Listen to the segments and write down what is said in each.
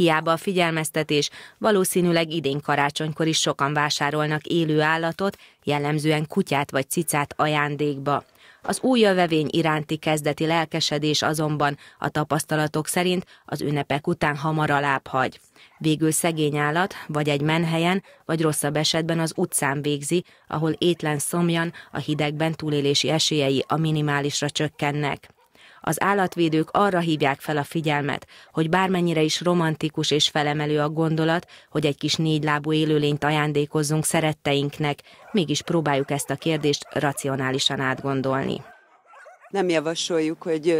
Hiába a figyelmeztetés, valószínűleg idén karácsonykor is sokan vásárolnak élő állatot, jellemzően kutyát vagy cicát ajándékba. Az új jövevény iránti kezdeti lelkesedés azonban a tapasztalatok szerint az ünnepek után hamar alább hagy. Végül szegény állat, vagy egy menhelyen, vagy rosszabb esetben az utcán végzi, ahol étlen szomjan a hidegben túlélési esélyei a minimálisra csökkennek. Az állatvédők arra hívják fel a figyelmet, hogy bármennyire is romantikus és felemelő a gondolat, hogy egy kis négylábú élőlényt ajándékozzunk szeretteinknek, mégis próbáljuk ezt a kérdést racionálisan átgondolni. Nem javasoljuk, hogy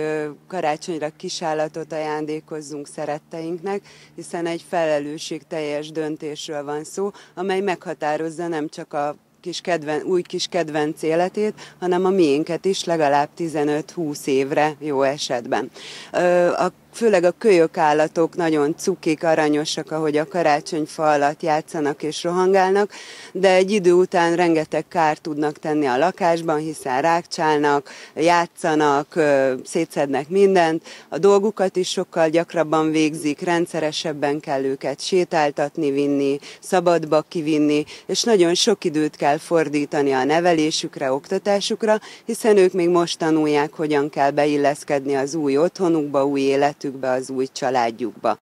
karácsonyra állatot ajándékozzunk szeretteinknek, hiszen egy felelősségteljes döntésről van szó, amely meghatározza nem csak a kis kedven, új kis kedvenc életét, hanem a miénket is legalább 15-20 évre jó esetben. A főleg a kölyök állatok nagyon cukik, aranyosak, ahogy a karácsonyfa alatt játszanak és rohangálnak, de egy idő után rengeteg kárt tudnak tenni a lakásban, hiszen rákcsálnak, játszanak, szétszednek mindent, a dolgukat is sokkal gyakrabban végzik, rendszeresebben kell őket sétáltatni, vinni, szabadba kivinni, és nagyon sok időt kell kell fordítani a nevelésükre, oktatásukra, hiszen ők még most tanulják, hogyan kell beilleszkedni az új otthonukba, új életükbe, az új családjukba.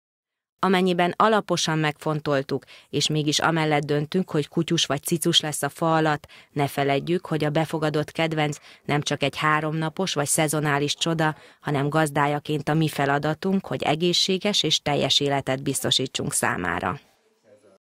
Amennyiben alaposan megfontoltuk, és mégis amellett döntünk, hogy kutyus vagy cicus lesz a fa alatt, ne feledjük, hogy a befogadott kedvenc nem csak egy háromnapos vagy szezonális csoda, hanem gazdájaként a mi feladatunk, hogy egészséges és teljes életet biztosítsunk számára.